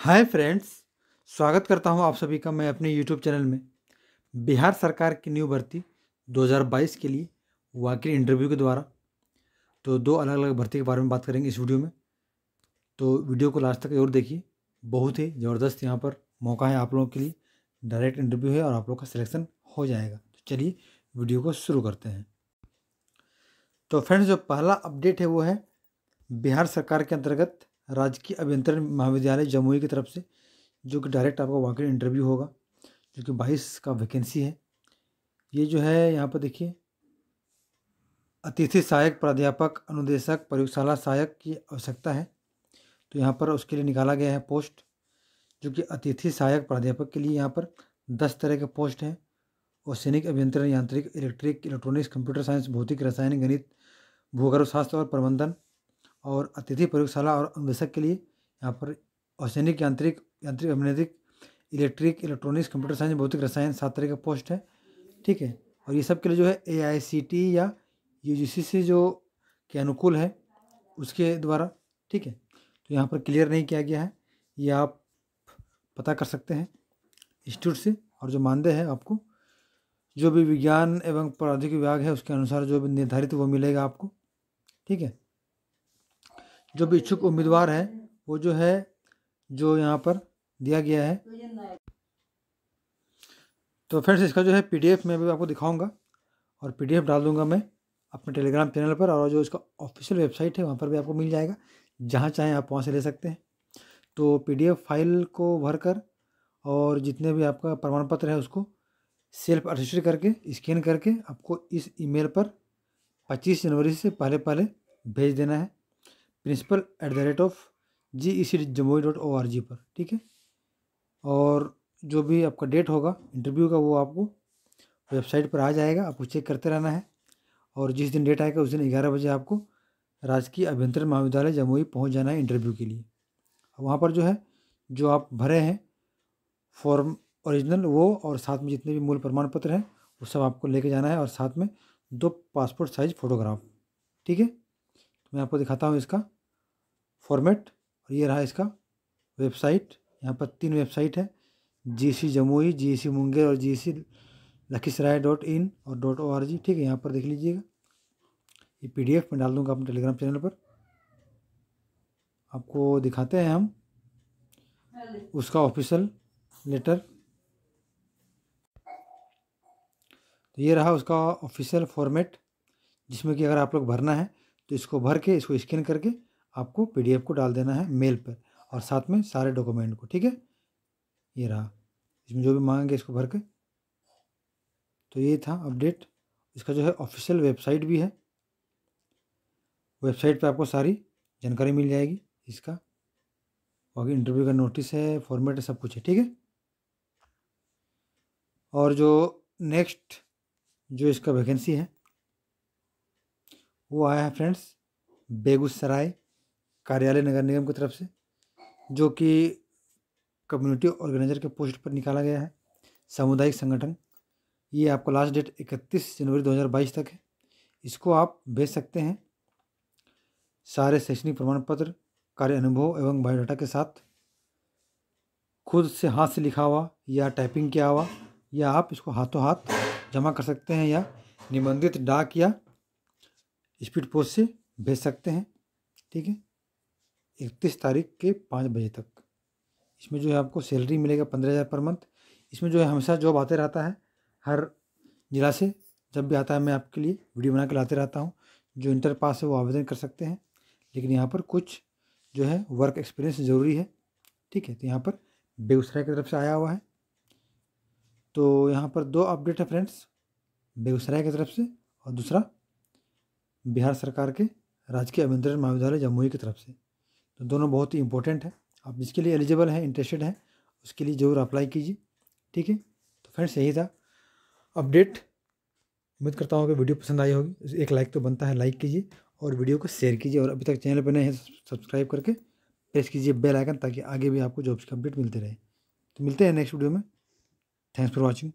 hi friends स्वागत करता हूं आप सभी का मैं अपने यूट्यूब चैनल में बिहार सरकार की न्यू भर्ती 2022 के लिए वाकई इंटरव्यू के द्वारा तो दो अलग अलग भर्ती के बारे में बात करेंगे इस वीडियो में तो वीडियो को लास्ट तक जरूर देखिए बहुत ही ज़बरदस्त यहाँ पर मौका है आप लोगों के लिए डायरेक्ट इंटरव्यू है और आप लोग का सिलेक्शन हो जाएगा तो चलिए वीडियो को शुरू करते हैं तो फ्रेंड्स जो पहला अपडेट है वो है बिहार सरकार के अंतर्गत राजकीय अभियंत्रण महाविद्यालय जमुई की तरफ से जो कि डायरेक्ट आपका वहाँ के इंटरव्यू होगा जो कि बाईस का वैकेंसी है ये जो है यहाँ पर देखिए अतिथि सहायक प्राध्यापक अनुदेशक प्रयोगशाला सहायक की आवश्यकता है तो यहाँ पर उसके लिए निकाला गया है पोस्ट जो कि अतिथि सहायक प्राध्यापक के लिए यहाँ पर दस तरह के पोस्ट हैं और सैनिक अभियंत्रण यांत्रिक इलेक्ट्रिक इलेक्ट्रॉनिक्स कंप्यूटर साइंस भौतिक रासायनिक गणित भूगर्भ शास्त्र और प्रबंधन और अतिथि प्रयोगशाला और अन्वेषक के लिए यहाँ पर औसैनिक यांत्रिक यांत्रिक अभिनेतिक इलेक्ट्रिक इलेक्ट्रॉनिक्स कंप्यूटर साइंस भौतिक रसायन सात तरह का पोस्ट है ठीक है और ये सब के लिए जो है ए आई सी टी या यू जी सी से जो के अनुकूल है उसके द्वारा ठीक है तो यहाँ पर क्लियर नहीं किया गया है ये आप पता कर सकते हैं इंस्टीट्यूट से और जो मानदेय है आपको जो भी विज्ञान एवं प्रौद्योगिक विभाग है उसके अनुसार जो भी निर्धारित वो मिलेगा आपको ठीक है जो भी इच्छुक उम्मीदवार है वो जो है जो यहाँ पर दिया गया है तो फ्रेंड्स इसका जो है पीडीएफ मैं भी आपको दिखाऊंगा और पीडीएफ डाल दूंगा मैं अपने टेलीग्राम चैनल पर और जो इसका ऑफिशियल वेबसाइट है वहाँ पर भी आपको मिल जाएगा जहाँ चाहें आप वहाँ से ले सकते हैं तो पीडीएफ फाइल को भर कर और जितने भी आपका प्रमाण पत्र है उसको सेल्फ रजिस्टर करके स्कैन करके आपको इस ईमेल पर 25 जनवरी से पहले पहले भेज देना है principal at the rate of G E C Jamui dot O R G पर ठीक है और जो भी आपका डेट होगा इंटरव्यू का वो आपको वेबसाइट पर आ जाएगा आपको चेक करते रहना है और जिस दिन डेट आएगा उस दिन ग्यारह बजे आपको राजकीय अभ्यंतर महाविद्यालय जमुई पहुंच जाना है इंटरव्यू के लिए वहाँ पर जो है जो आप भरे हैं फॉर्म ओरिजिनल वो और साथ में जितने भी मूल प्रमाण पत्र हैं वो सब आपको लेके जाना है और साथ में दो पासपोर्ट साइज फ़ोटोग्राफ ठीक है तो मैं आपको दिखाता हूँ इसका फॉर्मेट और ये रहा इसका वेबसाइट यहाँ पर तीन वेबसाइट है जी सी जमुई जी सी मुंगेर और जी सी लखीसराय डॉट इन और डॉट ओ आर जी ठीक है यहाँ पर देख लीजिएगा ये पी डी एफ मैं डाल दूँगा अपने टेलीग्राम चैनल पर आपको दिखाते हैं हम उसका ऑफिशियल लेटर तो ये रहा उसका ऑफिशियल फॉर्मेट जिसमें कि अगर आप लोग भरना है तो इसको भर के इसको स्कैन करके आपको पीडीएफ को डाल देना है मेल पर और साथ में सारे डॉक्यूमेंट को ठीक है ये रहा इसमें जो भी मांगेंगे इसको भर के तो ये था अपडेट इसका जो है ऑफिशियल वेबसाइट भी है वेबसाइट पे आपको सारी जानकारी मिल जाएगी इसका बाकी इंटरव्यू का नोटिस है फॉर्मेट है सब कुछ है ठीक है और जो नेक्स्ट जो इसका वैकेंसी है वो आया है फ्रेंड्स बेगूसराय कार्यालय नगर निगम की तरफ से जो कि कम्युनिटी ऑर्गेनाइजर के पोस्ट पर निकाला गया है सामुदायिक संगठन ये आपका लास्ट डेट इकतीस जनवरी 2022 तक है इसको आप भेज सकते हैं सारे शैक्षणिक प्रमाण पत्र कार्य अनुभव एवं बायोडाटा के साथ खुद से हाथ से लिखा हुआ या टाइपिंग किया हुआ या आप इसको हाथों हाथ जमा कर सकते हैं या निबंधित डाक या स्पीड पोस्ट से भेज सकते हैं ठीक है इकतीस तारीख के पाँच बजे तक इसमें जो है आपको सैलरी मिलेगा पंद्रह हज़ार पर मंथ इसमें जो है हमेशा जॉब आते रहता है हर ज़िला से जब भी आता है मैं आपके लिए वीडियो बना के लाते रहता हूँ जो इंटर पास है वो आवेदन कर सकते हैं लेकिन यहाँ पर कुछ जो है वर्क एक्सपीरियंस ज़रूरी है ठीक है तो यहाँ पर बेगूसराय की तरफ से आया हुआ है तो यहाँ पर दो अपडेट है फ्रेंड्स बेगूसराय की तरफ से और दूसरा बिहार सरकार के राजकीय अभ्यंतरण महाविद्यालय जमुई की तरफ से तो दोनों बहुत ही इंपॉर्टेंट है आप जिसके लिए एलिजिबल हैं इंटरेस्टेड हैं उसके लिए ज़रूर अप्लाई कीजिए ठीक है तो फ्रेंड्स यही था अपडेट उम्मीद करता हूँ कि वीडियो पसंद आई होगी एक लाइक तो बनता है लाइक कीजिए और वीडियो को शेयर कीजिए और अभी तक चैनल पर नए हैं सब्सक्राइब करके प्रेस कीजिए बेल आइकन ताकि आगे भी आपको जॉब्स के अपडेट मिलते रहे तो मिलते हैं नेक्स्ट वीडियो में थैंक्स फॉर वॉचिंग